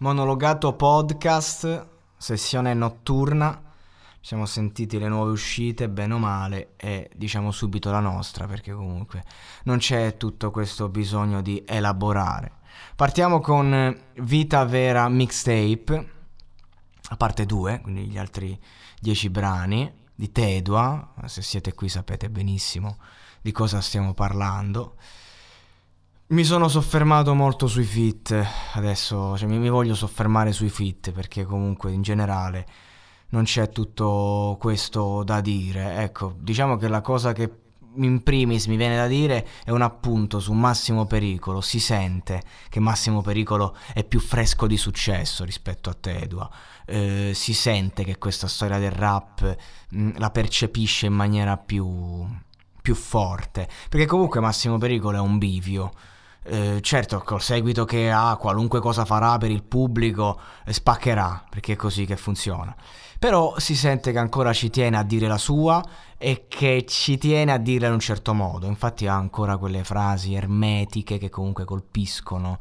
Monologato podcast, sessione notturna. Ci siamo sentiti le nuove uscite, bene o male, e diciamo subito la nostra, perché comunque non c'è tutto questo bisogno di elaborare. Partiamo con Vita Vera Mixtape, a parte 2, quindi gli altri 10 brani di Tedua. Se siete qui sapete benissimo di cosa stiamo parlando. Mi sono soffermato molto sui fit, adesso cioè, mi, mi, voglio soffermare sui fit perché comunque in generale non c'è tutto questo da dire. Ecco, diciamo che la cosa che in primis mi viene da dire è un appunto su Massimo Pericolo, si sente che Massimo Pericolo è più fresco di successo rispetto a Tedua, eh, si sente che questa storia del rap mh, mm, la percepisce in maniera più, più forte, perché comunque Massimo Pericolo è un bivio eh, certo col seguito che ha, qualunque cosa farà per il pubblico, eh, spaccherà, perché è così che funziona. Però si sente che ancora ci tiene a dire la sua e che ci tiene a dirla in un certo modo. Infatti ha ancora quelle frasi ermetiche che comunque colpiscono.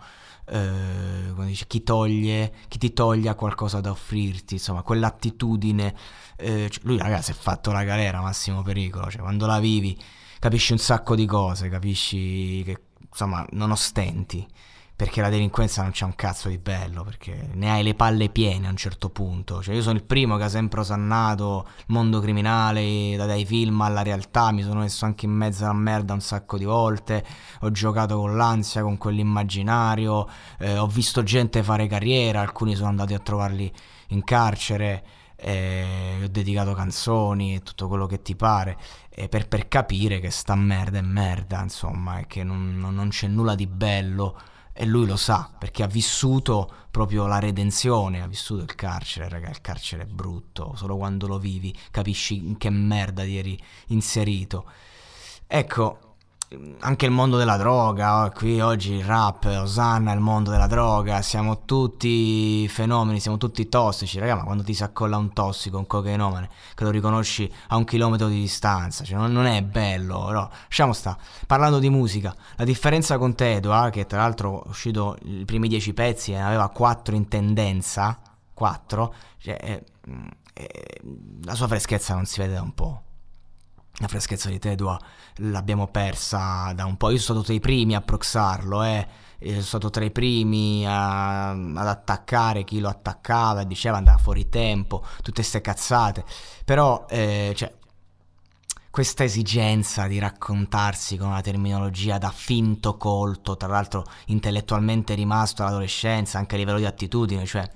Eh, dice chi toglie, chi ti toglie ha qualcosa da offrirti, insomma, quell'attitudine. Eh, cioè, lui, ragazzi, è fatto la galera, massimo pericolo. Cioè, quando la vivi, capisci un sacco di cose, capisci che insomma, non ostenti, perché la delinquenza non c'è un cazzo di bello, perché ne hai le palle piene a un certo punto. Cioè, io sono il primo che ha sempre osannato il mondo criminale, dai film alla realtà, mi sono messo anche in mezzo alla merda un sacco di volte, ho giocato con l'ansia, con quell'immaginario, eh, ho visto gente fare carriera, alcuni sono andati a trovarli in carcere eh, ho dedicato canzoni e tutto quello che ti pare, eh, per, per, capire che sta merda è merda, insomma, e che non, non c'è nulla di bello. E lui lo sa, perché ha vissuto proprio la redenzione, ha vissuto il carcere, raga, il carcere è brutto, solo quando lo vivi capisci in che merda ti eri inserito. Ecco, anche il mondo della droga, oh, qui oggi il rap, Osanna, il mondo della droga, siamo tutti fenomeni, siamo tutti tossici, raga, ma quando ti si accolla un tossico, un cocainomane, che lo riconosci a un chilometro di distanza, cioè non, non è bello, però, lasciamo sta. Parlando di musica, la differenza con Tedua, ah, che tra l'altro è uscito i primi dieci pezzi e ne aveva quattro in tendenza, quattro, cioè, eh, mm, eh, la sua freschezza non si vede da un po' la freschezza di Tedua l'abbiamo persa da un po'. Io sono stato tra i primi a proxarlo, eh. sono stato tra i primi a, ad attaccare chi lo attaccava, diceva andava fuori tempo, tutte ste cazzate. Però, eh, cioè, questa esigenza di raccontarsi con una terminologia da finto colto, tra l'altro intellettualmente rimasto all'adolescenza, anche a livello di attitudine, cioè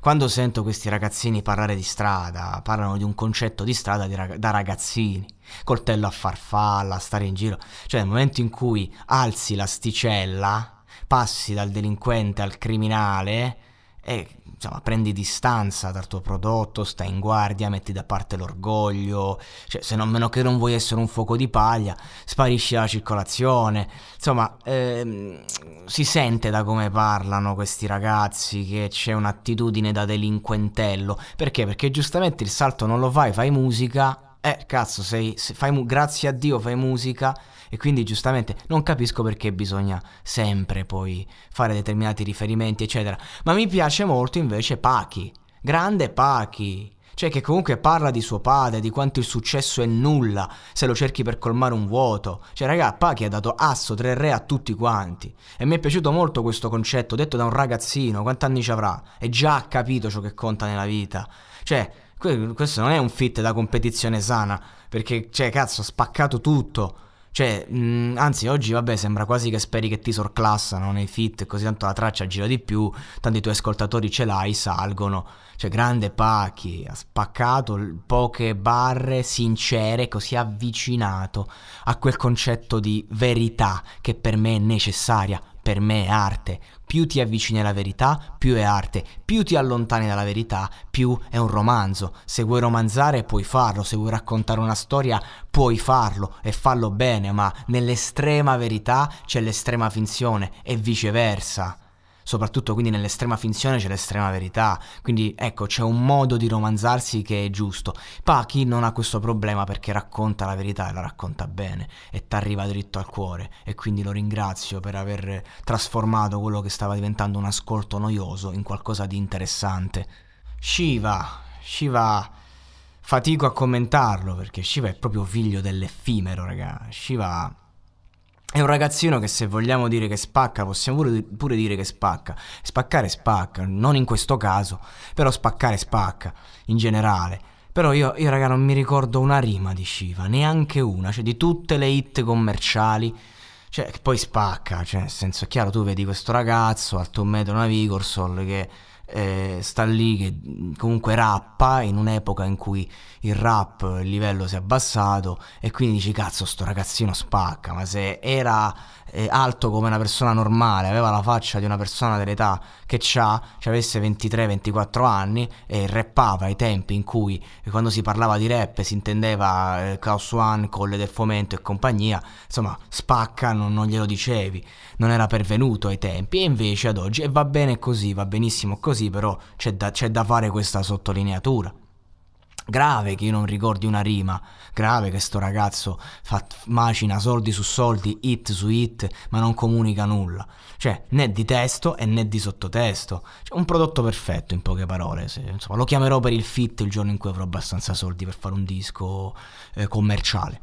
quando sento questi ragazzini parlare di strada, parlano di un concetto di strada di rag- da ragazzini, coltello a farfalla, stare in giro, cioè nel momento in cui alzi l'asticella, passi dal delinquente al criminale, e eh, insomma, prendi distanza dal tuo prodotto, stai in guardia, metti da parte l'orgoglio, cioè se non meno che non vuoi essere un fuoco di paglia, sparisci la circolazione. Insomma, ehm, si sente da come parlano questi ragazzi che c'è un'attitudine da delinquentello. Perché? Perché giustamente il salto non lo fai, fai musica eh, cazzo, sei, se fai mu- grazie a Dio fai musica e quindi giustamente non capisco perché bisogna sempre poi fare determinati riferimenti, eccetera. Ma mi piace molto invece Pachi, grande Pachi. Cioè che comunque parla di suo padre, di quanto il successo è nulla se lo cerchi per colmare un vuoto. Cioè raga, Pachi ha dato asso, tre re a tutti quanti. E mi è piaciuto molto questo concetto detto da un ragazzino, quanti anni ci avrà? E già ha capito ciò che conta nella vita. Cioè, questo non è un fit da competizione sana, perché, cioè, cazzo, ha spaccato tutto. Cioè, mh, mm, anzi, oggi, vabbè, sembra quasi che speri che ti sorclassano nei fit, così tanto la traccia gira di più, tanto i tuoi ascoltatori ce l'hai, salgono. Cioè, grande Pachi, ha spaccato poche barre sincere, così avvicinato a quel concetto di verità che per me è necessaria, per me è arte. Più ti avvicini alla verità, più è arte. Più ti allontani dalla verità, più è un romanzo. Se vuoi romanzare puoi farlo, se vuoi raccontare una storia puoi farlo e fallo bene, ma nell'estrema verità c'è l'estrema finzione e viceversa soprattutto quindi nell'estrema finzione c'è l'estrema verità, quindi ecco c'è un modo di romanzarsi che è giusto. Paki non ha questo problema perché racconta la verità e la racconta bene e ti arriva dritto al cuore e quindi lo ringrazio per aver trasformato quello che stava diventando un ascolto noioso in qualcosa di interessante. Shiva, Shiva fatico a commentarlo perché Shiva è proprio figlio dell'effimero, raga. Shiva è un ragazzino che se vogliamo dire che spacca, possiamo pure, pure, dire che spacca. Spaccare spacca, non in questo caso, però spaccare spacca, in generale. Però io, io raga, non mi ricordo una rima di Shiva, neanche una, cioè di tutte le hit commerciali. Cioè, che poi spacca, cioè, nel senso, è chiaro, tu vedi questo ragazzo, alto un metro, una Vigorsol, che eh, sta lì che comunque rappa in un'epoca in cui il rap, il livello si è abbassato e quindi dici cazzo sto ragazzino spacca, ma se era eh, alto come una persona normale, aveva la faccia di una persona dell'età che c'ha, cioè avesse 23-24 anni e rappava ai tempi in cui eh, quando si parlava di rap si intendeva eh, Klaus One, Colle del Fomento e compagnia, insomma spacca non, non glielo dicevi, non era pervenuto ai tempi e invece ad oggi e va bene così, va benissimo così così, però c'è da, c'è da fare questa sottolineatura. Grave che io non ricordi una rima, grave che sto ragazzo fa, macina soldi su soldi, hit su hit, ma non comunica nulla. Cioè, né di testo e né di sottotesto. Cioè, un prodotto perfetto, in poche parole. Se, insomma, lo chiamerò per il fit il giorno in cui avrò abbastanza soldi per fare un disco eh, commerciale.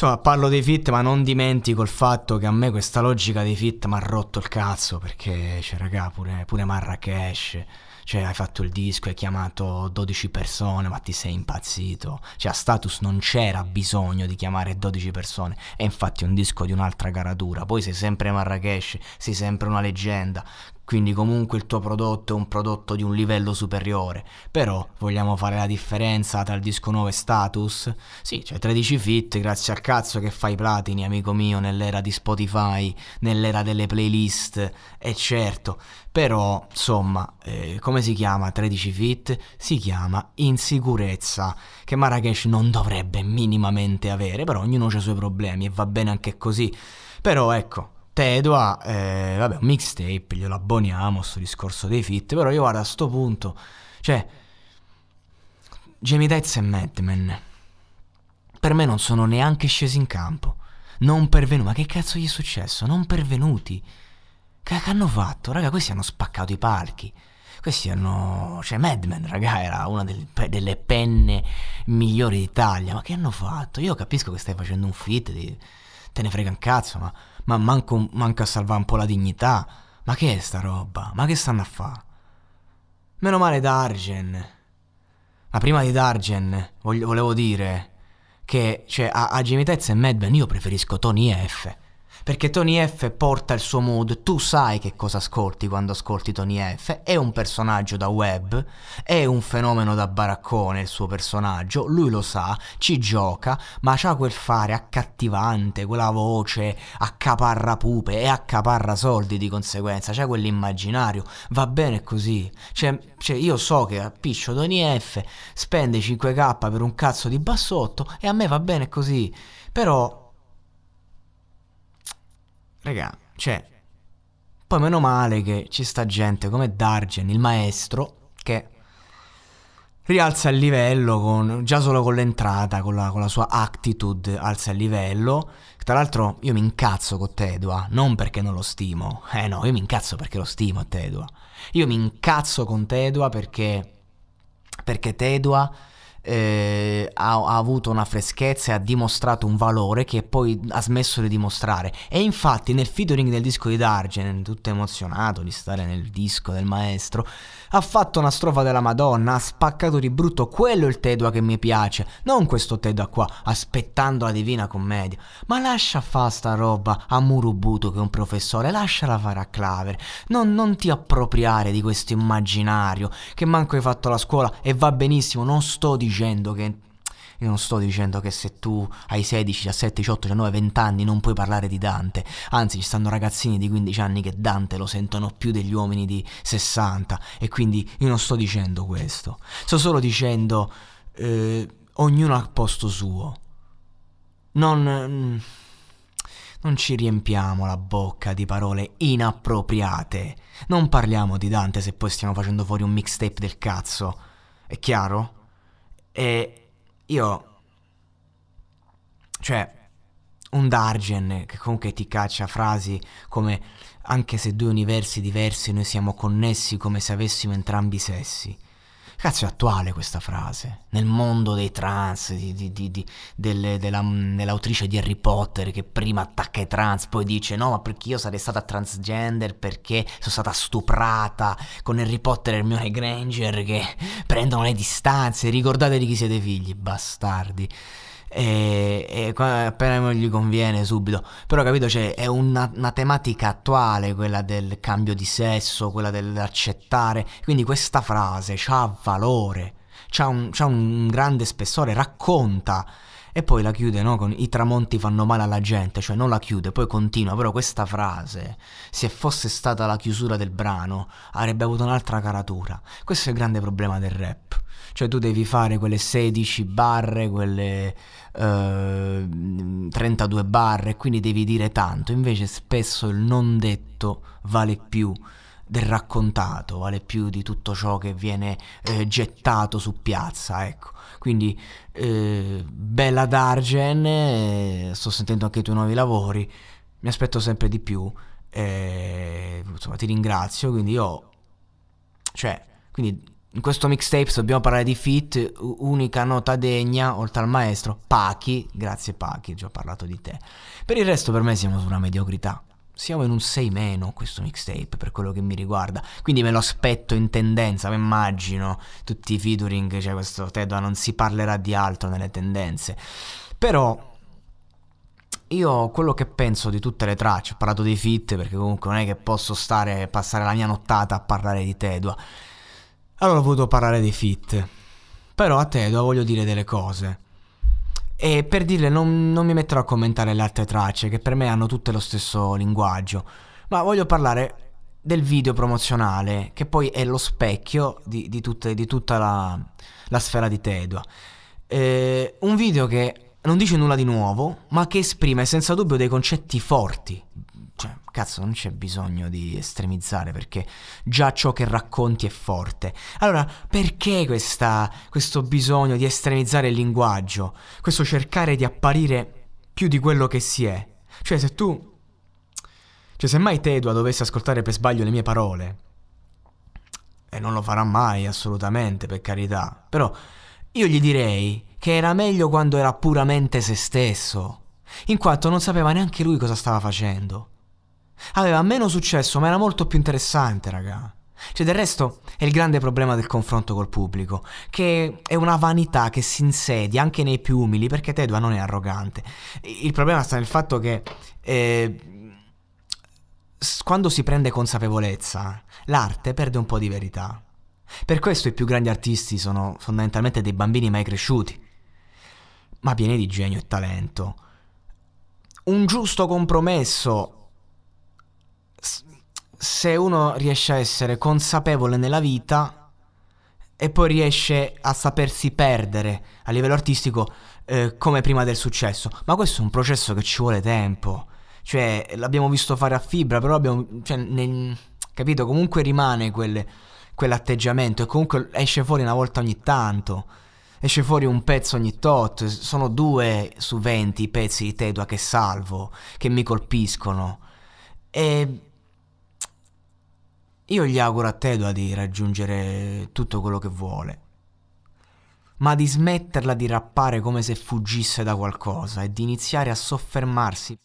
Insomma, parlo dei fit, ma non dimentico il fatto che a me questa logica dei fit mi ha rotto il cazzo, perché, cioè, raga, pure, pure Marrakesh, cioè, hai fatto il disco, hai chiamato 12 persone, ma ti sei impazzito. Cioè, a Status non c'era bisogno di chiamare 12 persone. È infatti un disco di un'altra caratura. Poi sei sempre Marrakesh, sei sempre una leggenda quindi comunque il tuo prodotto è un prodotto di un livello superiore, però vogliamo fare la differenza tra il disco nuovo e status? Sì, c'è cioè 13 fit, grazie al cazzo che fai platini, amico mio, nell'era di Spotify, nell'era delle playlist, è certo, però insomma, eh, come si chiama 13 fit? Si chiama insicurezza, che Marrakesh non dovrebbe minimamente avere, però ognuno ha i suoi problemi e va bene anche così, però ecco, Tedua, eh, vabbè, un mixtape, glielo abboniamo sto discorso dei fit, però io guardo a sto punto, cioè, Jamie Dez e Madman, per me non sono neanche scesi in campo, non pervenuti, ma che cazzo gli è successo? Non pervenuti, che, che hanno fatto? Raga, questi hanno spaccato i palchi, questi hanno, cioè Madman, raga, era una del, delle penne migliori d'Italia, ma che hanno fatto? Io capisco che stai facendo un fit, te ne frega un cazzo, ma ma manco, manca a salvare un po' la dignità. Ma che è sta roba? Ma che stanno a fare? Meno male Dargen. Ma prima di Dargen, voglio, volevo dire che cioè, a, a Gemitezza e Medben io preferisco Tony F. Perché Tony F porta il suo mood, tu sai che cosa ascolti quando ascolti Tony F, è un personaggio da web, è un fenomeno da baraccone il suo personaggio, lui lo sa, ci gioca, ma ha quel fare accattivante, quella voce accaparra pupe e accaparra soldi di conseguenza, c'è quell'immaginario, va bene così. Cioè, cioè io so che a Piccio Tony F spende 5k per un cazzo di bassotto e a me va bene così, però Raga, cioè... Poi meno male che ci sta gente come Dargen, il maestro, che rialza il livello con, già solo con l'entrata, con la, con la, sua attitude alza il livello. Tra l'altro io mi incazzo con Tedua, non perché non lo stimo. Eh no, io mi incazzo perché lo stimo a Tedua. Io mi incazzo con Tedua perché... Perché Tedua eh, ha, ha, avuto una freschezza e ha dimostrato un valore che poi ha smesso di dimostrare. E infatti nel featuring del disco di Dargen, tutto emozionato di stare nel disco del maestro, ha fatto una strofa della Madonna, ha spaccato di brutto, quello è il Tedua che mi piace, non questo Tedua qua, aspettando la divina commedia. Ma lascia fa sta roba a Murubuto che è un professore, lasciala fare a Claver, non, non ti appropriare di questo immaginario che manco hai fatto la scuola e va benissimo, non sto dicendo che io non sto dicendo che se tu hai 16, 17, 18, 19, 20 anni non puoi parlare di Dante. Anzi, ci stanno ragazzini di 15 anni che Dante lo sentono più degli uomini di 60. E quindi io non sto dicendo questo. Sto solo dicendo eh, ognuno al posto suo. Non... Mm, non ci riempiamo la bocca di parole inappropriate. Non parliamo di Dante se poi stiamo facendo fuori un mixtape del cazzo. È chiaro? E io... Cioè, un Dargen che comunque ti caccia frasi come anche se due universi diversi noi siamo connessi come se avessimo entrambi i sessi. Cazzo è attuale questa frase, nel mondo dei trans, di, di, di, delle, della, mm, dell'autrice di Harry Potter che prima attacca i trans, poi dice no ma perché io sarei stata transgender perché sono stata stuprata con Harry Potter e Hermione Granger che prendono le distanze, ricordate di chi siete figli, bastardi e, e appena gli conviene subito. Però capito, cioè, è una, una, tematica attuale quella del cambio di sesso, quella dell'accettare, quindi questa frase ha valore, ha un, un, grande spessore, racconta. E poi la chiude no? con i tramonti fanno male alla gente, cioè non la chiude, poi continua, però questa frase, se fosse stata la chiusura del brano, avrebbe avuto un'altra caratura. Questo è il grande problema del rap cioè tu devi fare quelle 16 barre, quelle eh, 32 barre, quindi devi dire tanto. Invece spesso il non detto vale più del raccontato, vale più di tutto ciò che viene eh, gettato su piazza, ecco. Quindi eh, bella Dargen, eh, sto sentendo anche i tuoi nuovi lavori, mi aspetto sempre di più, eh, insomma ti ringrazio, quindi io, cioè, quindi in questo mixtape dobbiamo parlare di fit, unica nota degna, oltre al maestro, Pachi, grazie Pachi, già ho parlato di te. Per il resto per me siamo su una mediocrità. Siamo in un 6 meno questo mixtape per quello che mi riguarda, quindi me lo aspetto in tendenza, mi immagino tutti i featuring, cioè questo Tedua non si parlerà di altro nelle tendenze. Però io quello che penso di tutte le tracce, ho parlato dei fit perché comunque non è che posso stare passare la mia nottata a parlare di Tedua. Allora ho voluto parlare di fit. Però a Tedo voglio dire delle cose. E per dirle non, non mi metterò a commentare le altre tracce, che per me hanno tutte lo stesso linguaggio. Ma voglio parlare del video promozionale, che poi è lo specchio di, di, tutte, di tutta la, la, sfera di Tedua. Eh, un video che non dice nulla di nuovo, ma che esprime senza dubbio dei concetti forti cazzo, non c'è bisogno di estremizzare perché già ciò che racconti è forte. Allora, perché questa, questo bisogno di estremizzare il linguaggio? Questo cercare di apparire più di quello che si è? Cioè, se tu... Cioè, se mai Tedua dovesse ascoltare per sbaglio le mie parole, e non lo farà mai assolutamente, per carità, però io gli direi che era meglio quando era puramente se stesso, in quanto non sapeva neanche lui cosa stava facendo. Aveva meno successo, ma era molto più interessante, raga. Cioè, del resto è il grande problema del confronto col pubblico, che è una vanità che si insedia anche nei più umili, perché Tedua non è arrogante. Il problema sta nel fatto che eh, quando si prende consapevolezza, l'arte perde un po' di verità. Per questo i più grandi artisti sono fondamentalmente dei bambini mai cresciuti, ma pieni di genio e talento. Un giusto compromesso se uno riesce a essere consapevole nella vita e poi riesce a sapersi perdere a livello artistico eh, come prima del successo. Ma questo è un processo che ci vuole tempo. Cioè, l'abbiamo visto fare a fibra, però abbiamo... Cioè, nel, capito? Comunque rimane quel, quell'atteggiamento e comunque esce fuori una volta ogni tanto. Esce fuori un pezzo ogni tot, sono due su venti i pezzi di Tedua che salvo, che mi colpiscono. E io gli auguro a Tedua di raggiungere tutto quello che vuole, ma di smetterla di rappare come se fuggisse da qualcosa e di iniziare a soffermarsi